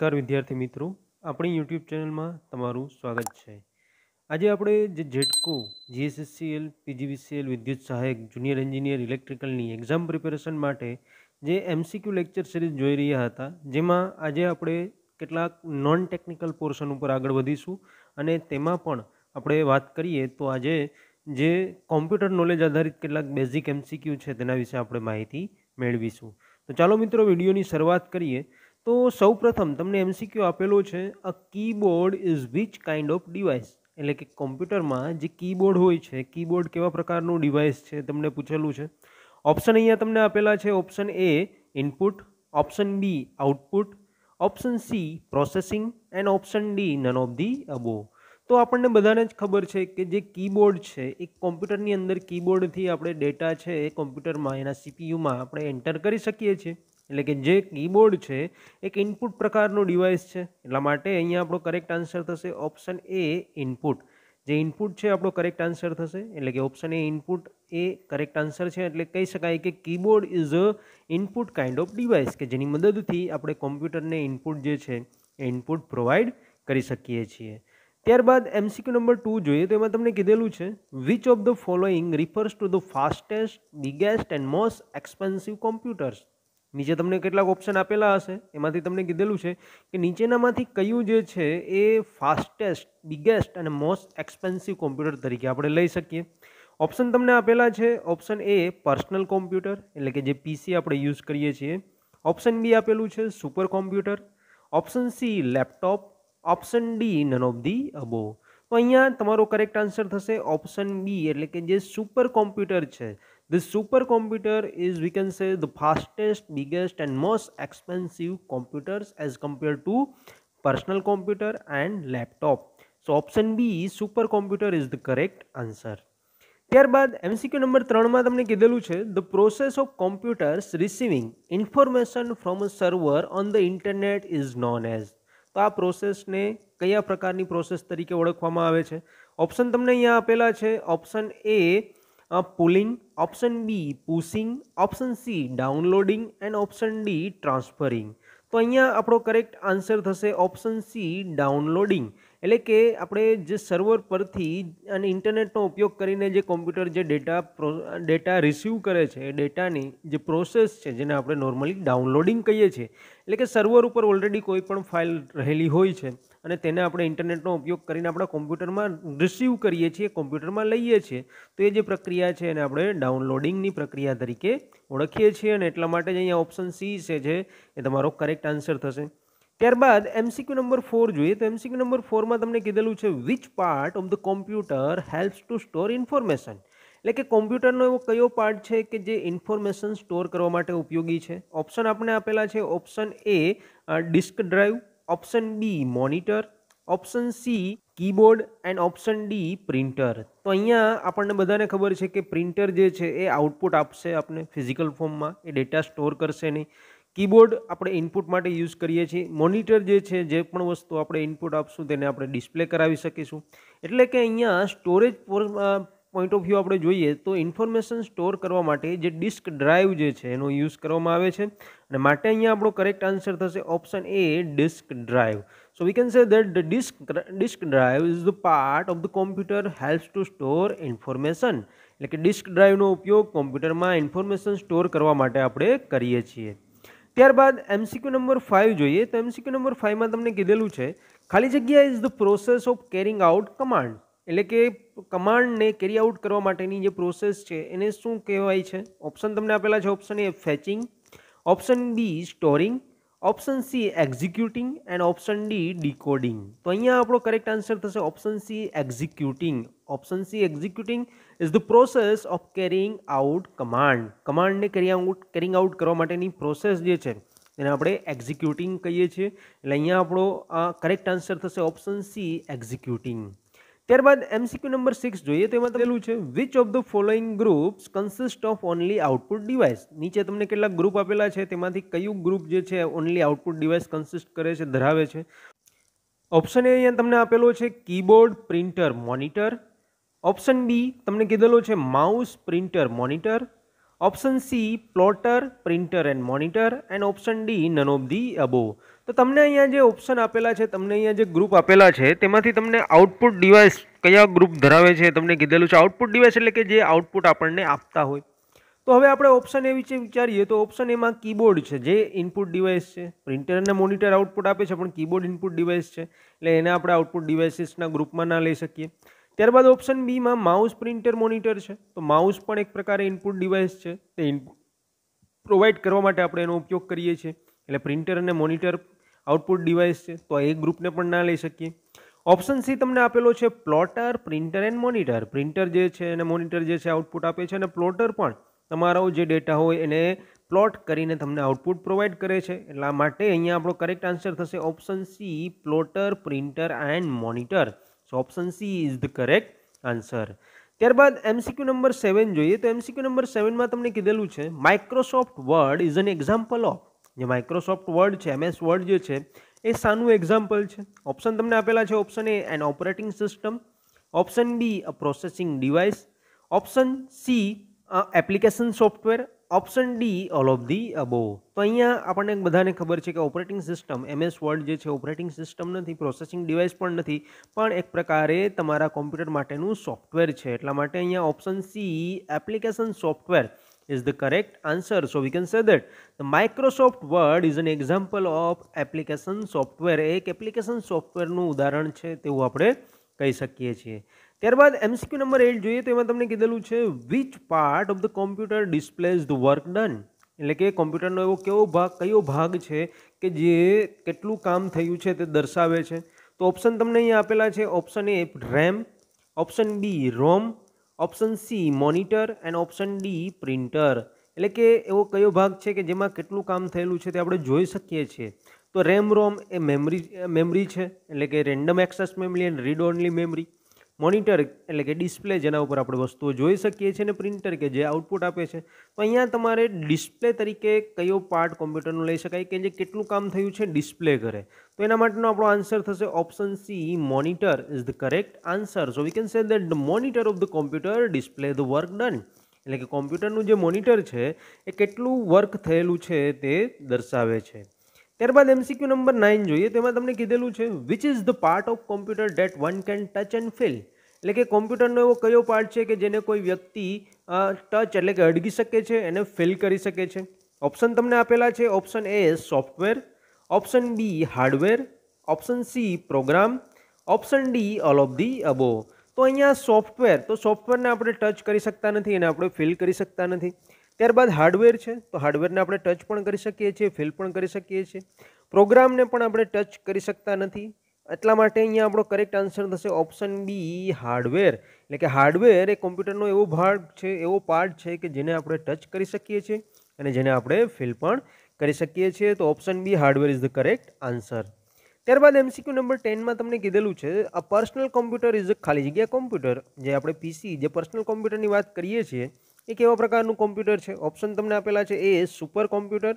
નમસ્કાર વિદ્યાર્થી મિત્રો આપણી યુટ્યુબ ચેનલમાં તમારું સ્વાગત છે આજે આપણે જે જેટકો જીએસએસસીએલ પીજીવીસીએલ વિદ્યુત સહાયક જુનિયર એન્જિનિયર ઇલેક્ટ્રિકલની એક્ઝામ પ્રિપેરેશન માટે જે એમસીક્યુ લેક્ચર સિરીઝ જોઈ રહ્યા હતા જેમાં આજે આપણે કેટલાક નોન ટેકનિકલ પોર્શન ઉપર આગળ વધીશું અને તેમાં પણ આપણે વાત કરીએ તો આજે જે કોમ્પ્યુટર નોલેજ આધારિત કેટલાક બેઝિક એમસીક્યુ છે તેના વિશે આપણે માહિતી મેળવીશું તો ચાલો મિત્રો વિડીયોની શરૂઆત કરીએ તો સૌપ્રથમ તમને એમસીક્યુ આપેલો છે a keyboard is which kind of device એટલે કે કોમ્પ્યુટરમાં જે કીબોર્ડ હોય છે કીબોર્ડ કેવા પ્રકારનું ડિવાઇસ છે તમને પૂછેલું છે ઓપ્શન અહીંયા તમને આપેલા છે option A input option B output option C processing and option D none of the above તો આપણને બધાને જ ખબર છે કે જે કીબોર્ડ છે એ કોમ્પ્યુટરની અંદર કીબોર્ડથી આપણે ડેટા છે એ કોમ્પ્યુટરમાં એના સીપીયુમાં આપણે એન્ટર કરી શકીએ છીએ એટલે કે જે કીબોર્ડ છે એક ઇનપુટ પ્રકારનું ડિવાઇસ છે એટલા માટે અહીંયા આપણો કરેક્ટ આન્સર થશે ઓપ્શન એ ઇનપુટ જે ઇનપુટ છે આપણો કરેક્ટ આન્સર થશે એટલે કે ઓપ્શન એ ઇનપુટ એ કરેક્ટ આન્સર છે એટલે કહી શકાય કે keyboard is a input kind of device કે જેની મદદથી આપણે કોમ્પ્યુટરને ઇનપુટ જે છે એ ઇનપુટ પ્રોવાઈડ કરી શકીએ છીએ ત્યારબાદ એમસીક્યુ નંબર ટુ જોઈએ તો એમાં તમને કીધેલું છે which of the following refers to the fastest biggest and most expensive computers નીચે તમને કેટલાક ઓપ્શન આપેલા હશે એમાંથી તમને કીધેલું છે કે નીચેનામાંથી કયું જે છે એ ફાસ્ટેસ્ટ બિગેસ્ટ અને મોસ્ટ એક્સપેન્સિવ કોમ્પ્યુટર તરીકે આપણે લઈ શકીએ ઓપ્શન તમને આપેલા છે ઓપ્શન એ પર્સનલ કોમ્પ્યુટર એટલે કે જે પીસી આપણે યુઝ કરીએ છીએ ઓપ્શન બી આપેલું છે super computer option C laptop option D none of the above તો અહીંયા તમારો કરેક્ટ આન્સર થશે ઓપ્શન બી એટલે કે જે સુપર કોમ્પ્યુટર છે This supercomputer is we can say the fastest, biggest and most expensive computers as compared to personal computer and laptop. So option B supercomputer is the correct answer. ત્યારબાદ MCQ number ત્રણમાં તમને કીધેલું છે the process of computers receiving information from a server on the internet is known as તો આ પ્રોસેસને કયા પ્રકારની પ્રોસેસ તરીકે ઓળખવામાં આવે છે ઓપ્શન તમને અહીંયા આપેલા છે option A pulling option B pushing option C downloading and option D transferring તો અહીંયા આપણો કરેક્ટ આન્સર થશે ઓપ્શન સી ડાઉનલોડિંગ એટલે કે આપણે જે સર્વર પરથી અને ઇન્ટરનેટનો ઉપયોગ કરીને જે કોમ્પ્યુટર જે ડેટા ડેટા રિસીવ કરે છે ડેટાની જે પ્રોસેસ છે જેને આપણે નોર્મલી ડાઉનલોડિંગ કહીએ છીએ એટલે કે સર્વર ઉપર ઓલરેડી કોઈ પણ ફાઇલ રહેલી હોય છે અને તેને આપણે ઇન્ટરનેટનો ઉપયોગ કરીને આપણા કોમ્પ્યુટરમાં રિસીવ કરીએ છીએ કોમ્પ્યુટરમાં લઈએ છીએ તો એ જે પ્રક્રિયા છે એને આપણે ડાઉનલોડિંગની પ્રક્રિયા તરીકે ઓળખીએ છીએ અને એટલા માટે જ અહીંયા ઓપ્શન સી છે જે એ તમારો કરેક્ટ આન્સર થશે ત્યારબાદ એમસીક્યુ નંબર ફોર જોઈએ તો એમસીક્યુ નંબર ફોરમાં તમને કીધેલું છે which part of the computer helps to store information એટલે કે કોમ્પ્યુટરનો એવો કયો પાર્ટ છે કે જે ઇન્ફોર્મેશન સ્ટોર કરવા માટે ઉપયોગી છે ઓપ્શન આપણે આપેલા છે option A disk drive option B monitor option C keyboard and option D printer તો અહીંયા આપણને બધાને ખબર છે કે પ્રિન્ટર જે છે એ આઉટપુટ આપશે આપણે ફિઝિકલ ફોર્મમાં એ ડેટા સ્ટોર કરશે નહીં કીબોર્ડ આપણે ઇનપુટ માટે યુઝ કરીએ છીએ મોનિટર જે છે જે પણ વસ્તુ આપણે ઇનપુટ આપશું તેને આપણે ડિસ્પ્લે કરાવી શકીશું એટલે કે અહીંયા સ્ટોરેજ પોઈન્ટ ઓફ વ્યૂ આપણે જોઈએ તો ઇન્ફોર્મેશન સ્ટોર કરવા માટે જે ડિસ્ક ડ્રાઈવ જે છે એનો યુઝ કરવામાં આવે છે અને માટે અહીંયા આપણો કરેક્ટ આન્સર થશે option A disk drive so we can say that the disk disk drive is the part of the computer helps to store information એટલે કે ડિસ્ક ડ્રાઈવનો ઉપયોગ કોમ્પ્યુટરમાં ઇન્ફોર્મેશન સ્ટોર કરવા માટે આપણે કરીએ છીએ ત્યારબાદ એમસીક્યુ નંબર ફાઇવ જોઈએ તો એમસીક્યુ નંબર ફાઇવમાં તમને કીધેલું છે ખાલી જગ્યા is the process of carrying out command એટલે કે કમાન્ડને કેરી આઉટ કરવા માટેની જે પ્રોસેસ છે એને શું કહેવાય છે ઓપ્શન તમને આપેલા છે option A fetching option B storing option C executing and option D decoding તો અહીંયા આપણો કરેક્ટ આન્સર થશે option C executing option C executing is the process of carrying out command કમાન્ડને કેરી આઉટ કેરિંગ આઉટ કરવા માટેની process જે છે એને આપણે એક્ઝિક્યુટિંગ કહીએ છીએ એટલે અહીંયા આપણો કરેક્ટ આન્સર થશે ઓપ્શન સી એક્ઝિક્યુટિંગ ત્યારબાદ એમસીક્યુ નંબર સિક્સ જોઈએ તો એમાં પેલું છે which of the following groups consist of only output device નીચે તમને કેટલાક ગ્રુપ આપેલા છે તેમાંથી કયું ગ્રુપ જે છે ઓનલી આઉટપુટ ડિવાઇસ કન્સિસ્ટ કરે છે ધરાવે છે ઓપ્શન એ અહીંયા તમને આપેલો છે keyboard printer monitor option B તમને કીધેલો છે mouse printer monitor option C plotter printer and monitor and option D none of the above તો તમને અહીંયા જે ઓપ્શન આપેલા છે તમને અહીંયા જે ગ્રુપ આપેલા છે તેમાંથી તમને આઉટપુટ ડિવાઇસ કયા ગ્રુપ ધરાવે છે તમને કીધેલું છે આઉટપુટ ડિવાઇસ એટલે કે જે આઉટપુટ આપણને આપતા હોય તો હવે આપણે ઓપ્શન એ વિશે વિચારીએ તો ઓપ્શન એમાં કીબોર્ડ છે જે ઇનપુટ ડિવાઇસ છે પ્રિન્ટર અને મોનિટર આઉટપુટ આપે છે પણ કીબોર્ડ ઇનપુટ ડિવાઇસ છે એટલે એને આપણે આઉટપુટ ડિવાઇસીસના ગ્રુપમાં ના લઈ શકીએ ત્યારબાદ ઓપ્શન બીમાં માઉસ પ્રિન્ટર મોનિટર છે તો માઉસ પણ એક પ્રકારે ઇનપુટ ડિવાઇસ છે તે ઇનપુટ પ્રોવાઈડ કરવા માટે આપણે એનો ઉપયોગ કરીએ છીએ એટલે પ્રિન્ટર અને મોનિટર આઉટપુટ ડિવાઇસ છે તો એ ગ્રુપને પણ ના લઈ શકીએ ઓપ્શન સી તમને આપેલો છે plotter printer and monitor printer જે છે એને મોનિટર જે છે આઉટપુટ આપે છે અને પ્લોટર પણ તમારો જે ડેટા હોય એને પ્લોટ કરીને તમને આઉટપુટ પ્રોવાઈડ કરે છે એટલા માટે અહીંયા આપણો કરેક્ટ આન્સર થશે option C plotter printer and monitor so option C is the correct answer ત્યારબાદ એમસીક્યુ નંબર સેવન જોઈએ તો એમસીક્યુ નંબર સેવનમાં તમને કીધેલું છે Microsoft Word is an example of જે માઇક્રોસોફ્ટ વર્ડ છે એમએસ વર્ડ જે છે એ સાનું એક્ઝામ્પલ છે ઓપ્શન તમને આપેલા છે option A an operating system option B a processing device option C application software option D all of the above તો અહીંયા આપણને બધાને ખબર છે કે ઓપરેટિંગ સિસ્ટમ એમએસ વર્ડ જે છે ઓપરેટિંગ સિસ્ટમ નથી પ્રોસેસિંગ ડિવાઇસ પણ નથી પણ એક પ્રકારે તમારા કોમ્પ્યુટર માટેનું સોફ્ટવેર છે એટલા માટે અહીંયા option C application software is the correct answer. So we can say that the Microsoft Word is an example of application software. એક એપ્લિકેશન સોફ્ટવેરનું ઉદાહરણ છે તેવું આપણે કહી શકીએ છીએ ત્યારબાદ એમસીક્યુ નંબર એટ જોઈએ તો એમાં તમને કીધેલું છે which part of the computer displays the work done એટલે કે કોમ્પ્યુટરનો એવો કેવો ભાગ કયો ભાગ છે કે જે કેટલું કામ થયું છે તે દર્શાવે છે તો ઓપ્શન તમને અહીંયા આપેલા છે option A RAM option B ROM option C monitor and option D printer એટલે કે એવો કયો ભાગ છે કે જેમાં કેટલું કામ થયેલું છે તે આપણે જોઈ શકીએ છીએ તો રેમ રોમ એ મેમરી મેમરી છે એટલે કે random access memory and read only memory monitor એટલે કે ડિસ્પ્લે જેના ઉપર આપણે વસ્તુઓ જોઈ શકીએ છીએ અને પ્રિન્ટર કે જે આઉટપુટ આપે છે તો અહીંયા તમારે ડિસ્પ્લે તરીકે કયો પાર્ટ કોમ્પ્યુટરનો લઈ શકાય કે જે કેટલું કામ થયું છે ડિસ્પ્લે કરે તો એના માટેનો આપણો આન્સર થશે option C monitor is the correct answer so we can say that the monitor of the computer display the work done એટલે કે કોમ્પ્યુટરનું જે મોનિટર છે એ કેટલું વર્ક થયેલું છે તે દર્શાવે છે ત્યારબાદ એમસીક્યુ નંબર નાઇન જોઈએ તેમાં તમને કીધેલું છે which is the part of computer that one can touch and feel એટલે કે કોમ્પ્યુટરનો એવો કયો પાર્ટ છે કે જેને કોઈ વ્યક્તિ ટચ એટલે કે અડગી શકે છે એને ફિલ કરી શકે છે ઓપ્શન તમને આપેલા છે option A software option B hardware option C program option D all of the above તો અહીંયા સોફ્ટવેર તો સોફ્ટવેરને આપણે ટચ કરી શકતા નથી અને આપણે ફિલ કરી શકતા નથી ત્યારબાદ હાર્ડવેર છે તો હાર્ડવેરને આપણે ટચ પણ કરી શકીએ છીએ ફિલ પણ કરી શકીએ છીએ પ્રોગ્રામને પણ આપણે ટચ કરી શકતા નથી એટલા માટે અહીંયા આપણો કરેક્ટ આન્સર થશે ઓપ્શન બી હાર્ડવેર એટલે કે હાર્ડવેર એ કોમ્પ્યુટરનો એવો ભાગ છે એવો પાર્ટ છે કે જેને આપણે ટચ કરી શકીએ છીએ અને જેને આપણે ફિલ પણ કરી શકીએ છીએ તો option B hardware is the correct answer ત્યારબાદ એમસીક્યુ નંબર ટેનમાં તમને કીધેલું છે આ પર્સનલ કોમ્પ્યુટર ઇઝ અ ખાલી જગ્યા કોમ્પ્યુટર જે આપણે પીસી જે પર્સનલ કોમ્પ્યુટરની વાત કરીએ છીએ એ કેવા પ્રકારનું કોમ્પ્યુટર છે ઓપ્શન તમને આપેલા છે A super computer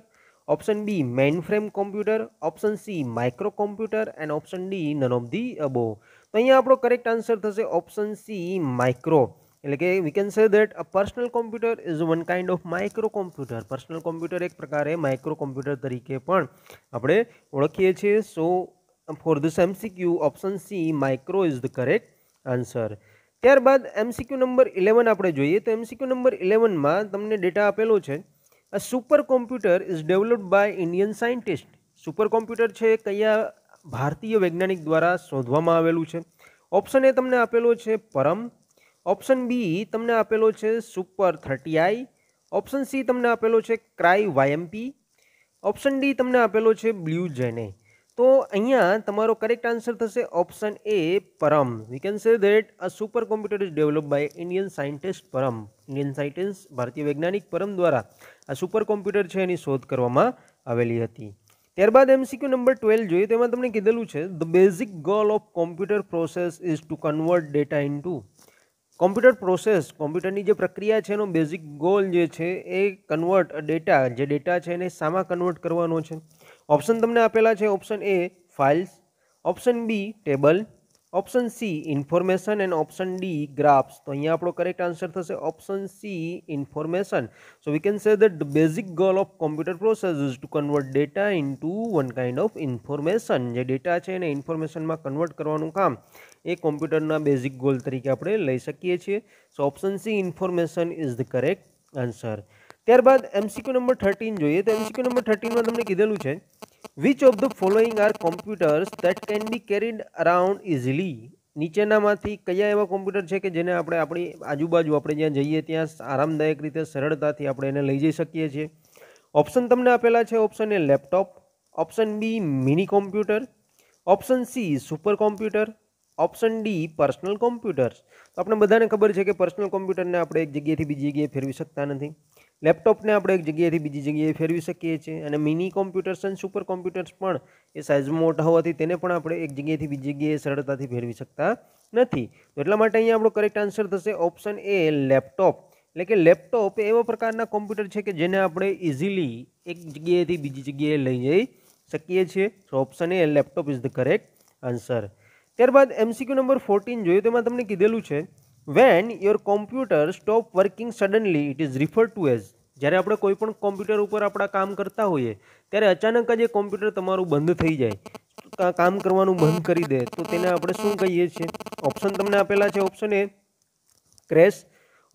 option B mainframe computer option C micro computer and option D none of the above તો અહીંયા આપણો કરેક્ટ આન્સર થશે ઓપ્શન સી માઇક્રો એટલે કે we can say that a personal computer is one kind of micro computer personal computer એક પ્રકારે micro computer તરીકે પણ આપણે ઓળખીએ છીએ so for this MCQ option C micro is the correct answer ત્યારબાદ એમસીક્યુ નંબર ઇલેવન આપણે જોઈએ તો એમસીક્યુ નંબર ઇલેવનમાં તમને ડેટા આપેલો છે a super computer is developed by Indian scientist super computer છે કયા ભારતીય વૈજ્ઞાનિક દ્વારા શોધવામાં આવેલું છે ઓપ્શન એ તમને આપેલો છે પરમ ઓપ્શન બી તમને આપેલો છે super thirty I option C તમને આપેલો છે ક્રાઈ વાયએમપી ઓપ્શન ડી તમને આપેલો છે બ્લ્યુ જેને તો અહીંયા તમારો કરેક્ટ આન્સર થશે option A Param we can say that a super computer is develop by Indian scientist Param Indian scientist ભારતીય વૈજ્ઞાનિક પરમ દ્વારા આ સુપર કોમ્પ્યુટર છે એની શોધ કરવામાં આવેલી હતી ત્યારબાદ એમસીક્યુ નંબર ટ્વેલ્વ જોઈએ તેમાં તમને કીધેલું છે the basic goal of computer process is to convert data into computer process કોમ્પ્યુટરની જે પ્રક્રિયા છે એનો બેઝિક ગોલ જે છે એ કન્વર્ટ ડેટા જે ડેટા છે એને સામાં કન્વર્ટ કરવાનો છે ઓપ્શન તમને આપેલા છે option A files option B table option C information and option D graphs તો અહીંયા આપણો કરેક્ટ આન્સર થશે option C information so we can say that the basic goal of computer process is to convert data into one kind of information જે data છે એને ઇન્ફોર્મેશનમાં convert કરવાનું કામ એ કોમ્પ્યુટરના basic goal તરીકે આપણે લઈ શકીએ છીએ so option C information is the correct answer ત્યારબાદ એમસીક્યુ નંબર થર્ટીન જોઈએ તો એમસીક્યુ નંબર થર્ટીનમાં તમને કીધેલું છે which of the following are computers that can be carried around easily નીચેનામાંથી કયા એવા કોમ્પ્યુટર છે કે જેને આપણે આપણી આજુબાજુ આપણે જ્યાં જઈએ ત્યાં આરામદાયક રીતે સરળતાથી આપણે એને લઈ જઈ શકીએ છીએ ઓપ્શન તમને આપેલા છે option A laptop option B mini computer option C super computer option D personal computers તો આપણે બધાને ખબર છે કે પર્સનલ કોમ્પ્યુટરને આપણે એક જગ્યાએથી બીજી જગ્યાએ ફેરવી શકતા નથી લેપટોપને આપણે એક જગ્યાએથી બીજી જગ્યાએ ફેરવી શકીએ છીએ અને મિની કોમ્પ્યુટર્સ અને સુપર કોમ્પ્યુટર્સ પણ એ સાઇઝમાં મોટા હોવાથી તેને પણ આપણે એક જગ્યાએથી બીજી જગ્યાએ સરળતાથી ફેરવી શકતા નથી તો એટલા માટે અહીંયા આપણો કરેક્ટ આન્સર થશે ઓપ્શન એ લેપટોપ એટલે કે લેપટોપ એવા પ્રકારના કોમ્પ્યુટર છે કે જેને આપણે ઇઝીલી એક જગ્યાએથી બીજી જગ્યાએ લઈ જઈ શકીએ છીએ so option A laptop is the correct answer ત્યારબાદ એમસીક્યુ નંબર ફોર્ટીન જોયું તેમાં તમને કીધેલું છે when your computer stop working suddenly it is refer to as જ્યારે આપણે કોઈ પણ કોમ્પ્યુટર ઉપર આપણા કામ કરતા હોઈએ ત્યારે અચાનક જ એ કોમ્પ્યુટર તમારું બંધ થઈ જાય કામ કરવાનું બંધ કરી દે તો તેને આપણે શું કહીએ છીએ ઓપ્શન તમને આપેલા છે option A crash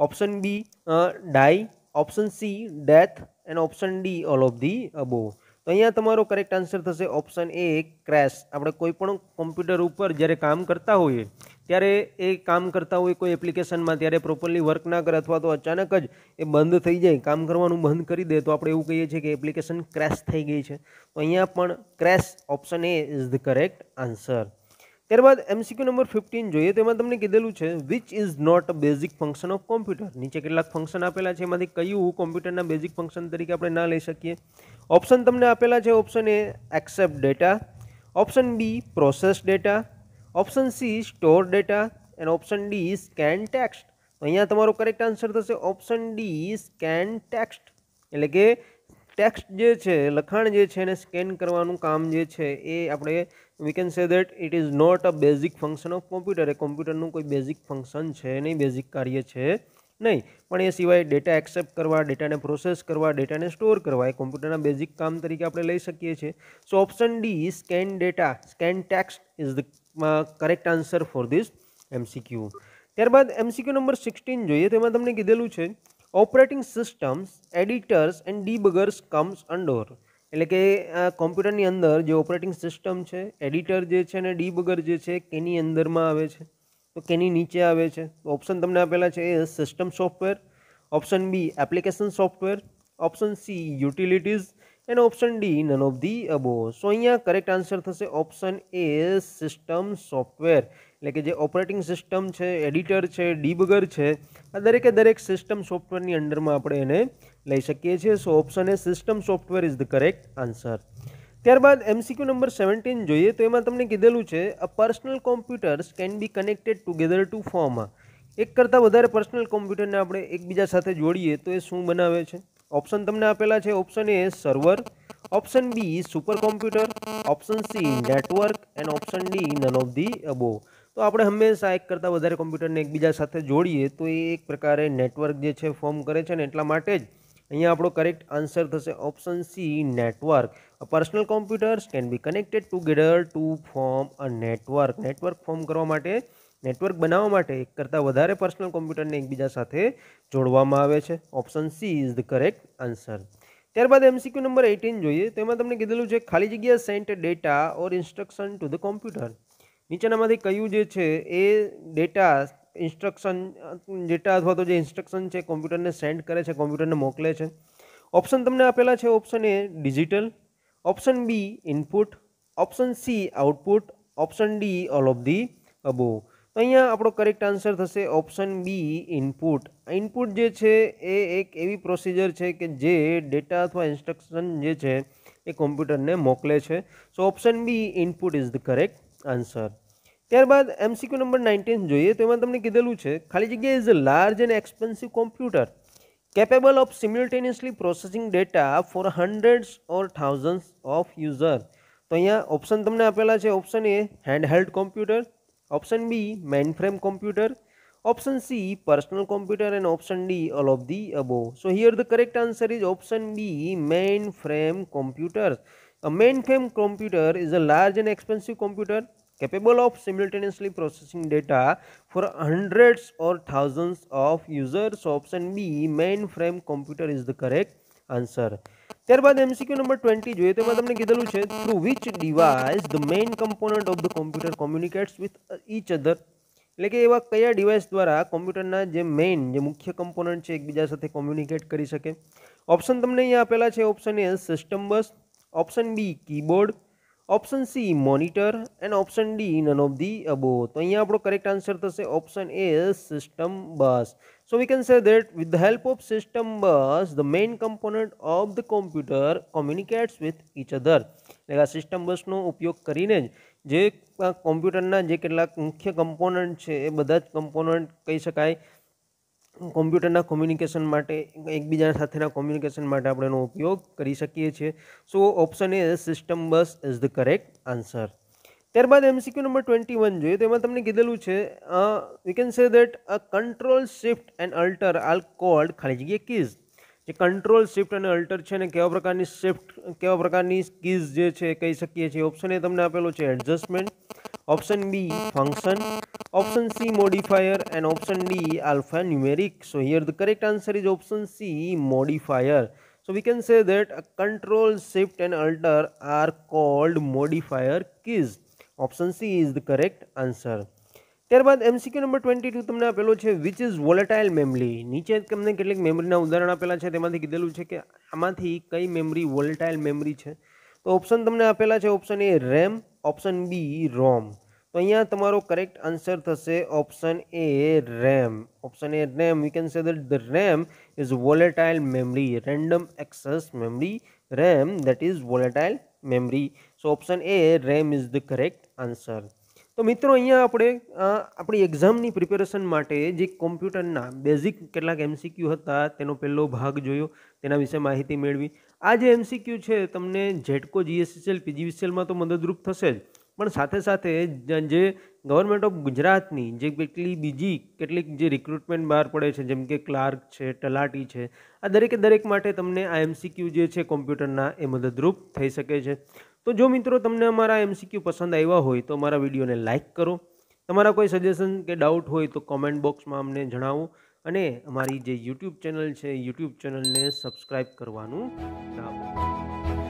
option B die option C death and option D all of the above તો અહીંયા તમારો કરેક્ટ આન્સર થશે ઓપ્શન એ ક્રેશ આપણે કોઈપણ કોમ્પ્યુટર ઉપર જ્યારે કામ કરતા હોઈએ ત્યારે એ કામ કરતા હોય કોઈ એપ્લિકેશનમાં ત્યારે પ્રોપરલી વર્ક ના કરે અથવા તો અચાનક જ એ બંધ થઈ જાય કામ કરવાનું બંધ કરી દે તો આપણે એવું કહીએ છીએ કે એપ્લિકેશન ક્રેશ થઈ ગઈ છે તો અહીંયા પણ crash option A is the correct answer ત્યારબાદ એમસીક્યુ નંબર ફિફ્ટીન જોઈએ તો એમાં તમને કીધેલું છે which is not basic function of computer નીચે કેટલાક ફંક્શન આપેલા છે એમાંથી કયું કોમ્પ્યુટરના બેઝિક ફંક્શન તરીકે આપણે ના લઈ શકીએ ઓપ્શન તમને આપેલા છે option A accept data option B process data option C store data and option D scan text અહીંયા તમારો કરેક્ટ આન્સર થશે ઓપ્શન ડી સ્કેન ટેક્સ્ટ એટલે કે ટેક્સ્ટ જે છે લખાણ જે છે એને સ્કેન કરવાનું કામ જે છે એ આપણે we can say that it is not a basic function of computer એ કોમ્પ્યુટરનું કોઈ બેઝિક ફંક્શન છે નહીં બેઝિક કાર્ય છે નહીં પણ એ સિવાય ડેટા એક્સેપ્ટ કરવા ડેટાને પ્રોસેસ કરવા ડેટાને સ્ટોર કરવા એ કોમ્પ્યુટરના બેઝિક કામ તરીકે આપણે લઈ શકીએ છીએ so option D scan data scan text is the correct answer for this MCQ ત્યારબાદ એમસીક્યુ નંબર સિક્સટીન જોઈએ તેમાં તમને કીધેલું છે operating systems editors and debuggers comes under એટલે કે કોમ્પ્યુટરની અંદર જે ઓપરેટિંગ સિસ્ટમ છે એડિટર જે છે અને ડીબગર જે છે એની અંદરમાં આવે છે તો કેની નીચે આવે છે ઓપ્શન તમને આપેલા છે A system software option B application software option C utilities and option D none of the above so અહીંયા કરેક્ટ આન્સર થશે ઓપ્શન એ સિસ્ટમ સોફ્ટવેર એટલે કે જે ઓપરેટિંગ સિસ્ટમ છે એડિટર છે ડીબગર છે આ દરેકે દરેક સિસ્ટમ સોફ્ટવેરની અંડરમાં આપણે એને લઈ શકીએ છીએ so option A system software is the correct answer ત્યારબાદ એમસીક્યુ નંબર સેવન્ટીન જોઈએ તો એમાં તમને કીધેલું છે a personal computers can be connected together to form એક કરતાં વધારે પર્સનલ કોમ્પ્યુટરને આપણે એકબીજા સાથે જોડીએ તો એ શું બનાવે છે ઓપ્શન તમને આપેલા છે option A server option B super computer option C network and option D none of the above તો આપણે હંમેશા એક કરતાં વધારે કોમ્પ્યુટરને એકબીજા સાથે જોડીએ તો એ એક પ્રકારે નેટવર્ક જે છે ફોર્મ કરે છે ને એટલા માટે જ અહીંયા આપણો કરેક્ટ આન્સર થશે option C network personal computers can be connected together to form a network network form કરવા માટે નેટવર્ક બનાવવા માટે એક કરતાં વધારે પર્સનલ કોમ્પ્યુટરને એકબીજા સાથે જોડવામાં આવે છે option C is the correct answer ત્યારબાદ એમસીક્યુ નંબર એટીન જોઈએ તો એમાં તમને કીધેલું છે ખાલી જગ્યા sent data or instruction to the computer નીચેનામાંથી કયું જે છે એ ડેટા ઇન્સ્ટ્રક્શન ડેટા અથવા તો જે ઇન્સ્ટ્રક્શન છે કોમ્પ્યુટરને સેન્ડ કરે છે કોમ્પ્યુટરને મોકલે છે ઓપ્શન તમને આપેલા છે option A digital option B input option C output option D all of the above. તો અહીંયા આપણો કરેક્ટ આન્સર થશે ઓપ્શન બી ઇનપુટ ઇનપુટ જે છે એ એક એવી પ્રોસિજર છે કે જે ડેટા અથવા ઇન્સ્ટ્રક્શન જે છે એ કોમ્પ્યુટરને મોકલે છે so option B input is the correct answer ત્યારબાદ એમસીક્યુ નંબર નાઇન્ટીન જોઈએ તો એમાં તમને કીધેલું છે ખાલી જગ્યાએ is a large and expensive computer capable of simultaneously processing data for hundreds or thousand of user તો અહીંયા ઓપ્શન તમને આપેલા છે option A handheld computer option B mainframe computer option C personal computer and option D all of the above so here the correct answer is option B mainframe computers a mainframe computer is a large and expensive computer of of processing data for hundreds hundreds or of users option B mainframe computer is the correct answer त्यारबाद MCQ number twenty जो है तो कीधेलू है through which device the main component of the computer communicates with each other एट के एवं कया डिवाइस द्वारा कॉम्प्यूटर मेन मुख्य कम्पोनट है एकबीजा साथ कॉम्युनिकेट सके ऑप्शन तमने अँ आप option A system bus option B keyboard option C monitor and option D none of the above તો અહીંયા આપણો કરેક્ટ આન્સર થશે option A system bus so we can say that with the help of system bus the main component of the computer communicates with each other એટલે આ system બસનો ઉપયોગ કરીને જ જે કોમ્પ્યુટરના જે કેટલાક મુખ્ય કમ્પોનન્ટ છે એ બધા જ કમ્પોનન્ટ કહી શકાય કોમ્પ્યુટરના કોમ્યુનિકેશન માટે એકબીજા સાથેના કોમ્યુનિકેશન માટે આપણે એનો ઉપયોગ કરી શકીએ છીએ so option A system bus is the correct answer ત્યારબાદ એમસીક્યુ નંબર ટ્વેન્ટી વન જોઈએ તો એમાં તમને કીધેલું છે we can say that a control shift and alt are all called ખાલી જગ્યા કીઝ જે કંટ્રોલ શિફ્ટ અને અલ્ટર છે ને કેવા પ્રકારની શિફ્ટ કેવા પ્રકારની કીઝ જે છે કહી શકીએ છીએ ઓપ્શન એ તમને આપેલો છે adjustment option B function option C modifier and option D alphanumeric so here the correct answer is option C modifier so we can say that a control shift and alter are called modifier keys option c is the correct answer ત્યારબાદ MCQ number 22 તમને આપેલું છે which is volatile memory નીચે તમને કેટલીક મેમરીના ઉદાહરણ આપેલા છે તેમાંથી કીધેલું છે કે આમાંથી કઈ મેમરી વોલેટાઇલ મેમરી છે તો ઓપ્શન તમને આપેલા છે option A RAM option B ROM તો અહીંયા તમારો करेक्ट આન્સર થશે option A RAM option A RAM we can say the RAM is volatile memory random access memory RAM that is volatile memory so option A RAM is the correct answer તો મિત્રો અહીંયા આપણે આપણી એક્ઝામની preparation માટે જે કોમ્પ્યુટરના basic કેટલાક MCQ હતા તેનો પહેલો ભાગ જોયો તેના વિશે માહિતી મેળવી આ જે એમસીક્યુ છે તમને જેટકો જીએસસીએલ પીજીવીસીએલમાં તો મદદરૂપ થશે જ પણ સાથે સાથે જે ગવર્મેન્ટ ઓફ ગુજરાતની જે કેટલી બીજી કેટલીક જે રિક્રુટમેન્ટ બહાર પડે છે જેમ કે ક્લાર્ક છે તલાટી છે આ દરેકે દરેક માટે તમને આ એમસીક્યુ જે છે કોમ્પ્યુટરના એ મદદરૂપ થઈ શકે છે તો જો મિત્રો તમને અમારા એમસીક્યુ પસંદ આવ્યા હોય તો અમારા વિડીયોને લાઇક કરો તમારા કોઈ સજેશન કે ડાઉટ હોય તો કોમેન્ટ બોક્સમાં અમને જણાવો અને અમારી જે યુટ્યુબ ચેનલ છે યુટ્યુબ ચેનલને સબસ્ક્રાઈબ કરવાનું જણાવો